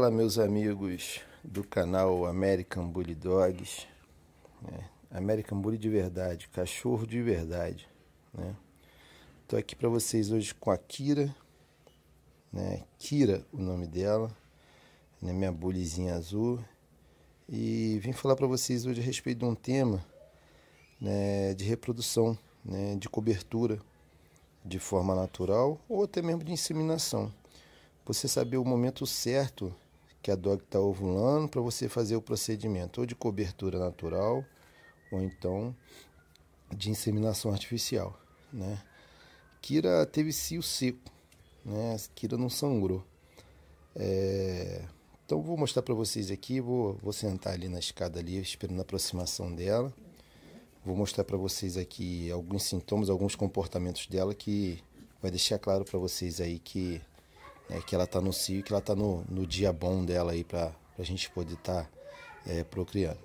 Fala, meus amigos do canal American Bully Dogs. Né? American Bully de verdade, cachorro de verdade. Né? Tô aqui para vocês hoje com a Kira, né? Kira, o nome dela, né? minha bullyzinha azul. E vim falar para vocês hoje a respeito de um tema né? de reprodução, né? de cobertura de forma natural ou até mesmo de inseminação. Você saber o momento certo que a dog está ovulando para você fazer o procedimento ou de cobertura natural ou então de inseminação artificial, né? Kira teve cio seco, né? Kira não sangrou. É... Então vou mostrar para vocês aqui, vou, vou sentar ali na escada ali, esperando a aproximação dela. Vou mostrar para vocês aqui alguns sintomas, alguns comportamentos dela que vai deixar claro para vocês aí que é, que ela está no cio, que ela está no, no dia bom dela aí para a gente poder estar tá, é, procriando.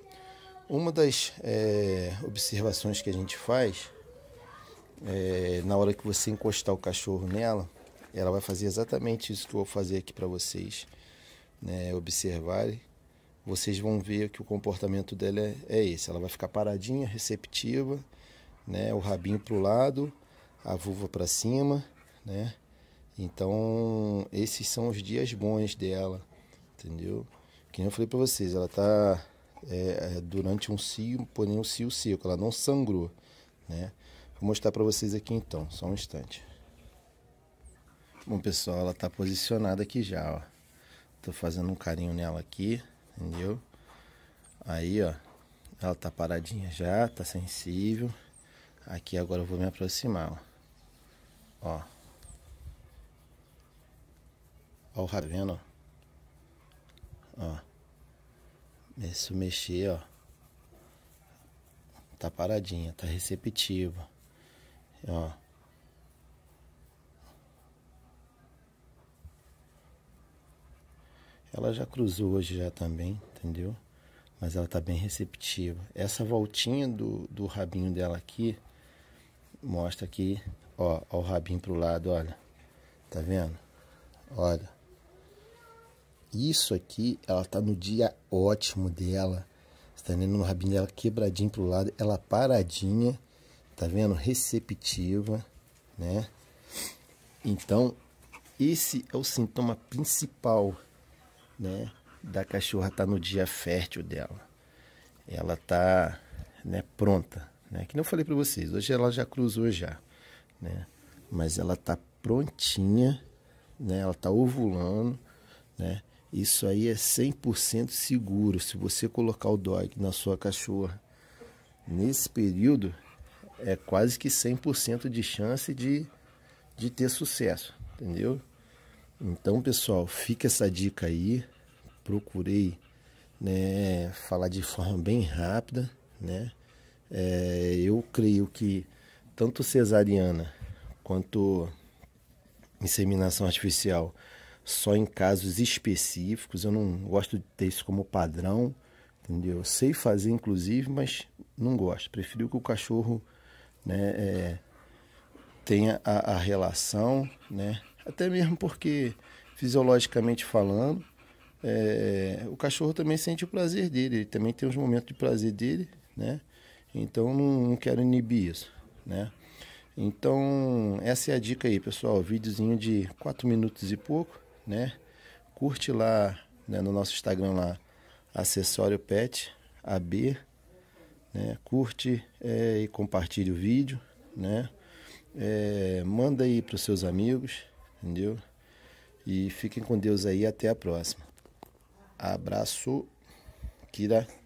Uma das é, observações que a gente faz é, na hora que você encostar o cachorro nela, ela vai fazer exatamente isso que eu vou fazer aqui para vocês né, observarem. Vocês vão ver que o comportamento dela é, é esse. Ela vai ficar paradinha, receptiva, né, o rabinho para o lado, a vulva para cima, né? Então, esses são os dias bons dela, entendeu? Que nem eu falei para vocês, ela tá é, é durante um cio, porém um cio seco, ela não sangrou, né? Vou mostrar para vocês aqui então, só um instante. Bom, pessoal, ela tá posicionada aqui já, ó. Tô fazendo um carinho nela aqui, entendeu? Aí, ó, ela tá paradinha já, tá sensível. Aqui agora eu vou me aproximar, ó. Ó ao o Ravena, ó. ó. Se eu mexer, ó. Tá paradinha, tá receptiva. Ó. Ela já cruzou hoje já também, entendeu? Mas ela tá bem receptiva. Essa voltinha do, do rabinho dela aqui mostra aqui, ó, ó o rabinho pro lado, olha. Tá vendo? Olha. Isso aqui, ela está no dia ótimo dela. Você tá vendo no rabinho dela quebradinho pro lado, ela paradinha, tá vendo? Receptiva, né? Então, esse é o sintoma principal, né? Da cachorra tá no dia fértil dela. Ela tá, né, pronta, né? Que não falei para vocês, hoje ela já cruzou já, né? Mas ela tá prontinha, né? Ela tá ovulando, né? Isso aí é 100% seguro. Se você colocar o dog na sua cachorra nesse período, é quase que 100% de chance de, de ter sucesso, entendeu? Então, pessoal, fica essa dica aí. Procurei né, falar de forma bem rápida, né? É, eu creio que tanto cesariana quanto inseminação artificial só em casos específicos. Eu não gosto de ter isso como padrão, entendeu? Eu sei fazer, inclusive, mas não gosto. Prefiro que o cachorro né, é, tenha a, a relação, né? Até mesmo porque, fisiologicamente falando, é, o cachorro também sente o prazer dele, ele também tem os momentos de prazer dele, né? Então não, não, quero inibir isso, né? Então essa é a dica aí, pessoal, videozinho de 4 minutos e pouco, né? Curte lá né, no nosso Instagram lá, acessório pet AB, né? Curte é, e compartilhe o vídeo, né? É, manda aí para os seus amigos, entendeu? E fiquem com Deus aí até a próxima. Abraço, Kira.